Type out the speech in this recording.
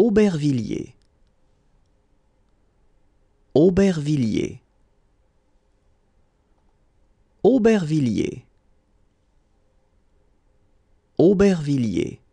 Aubervilliers. Aubervilliers. Aubervilliers. Aubervilliers.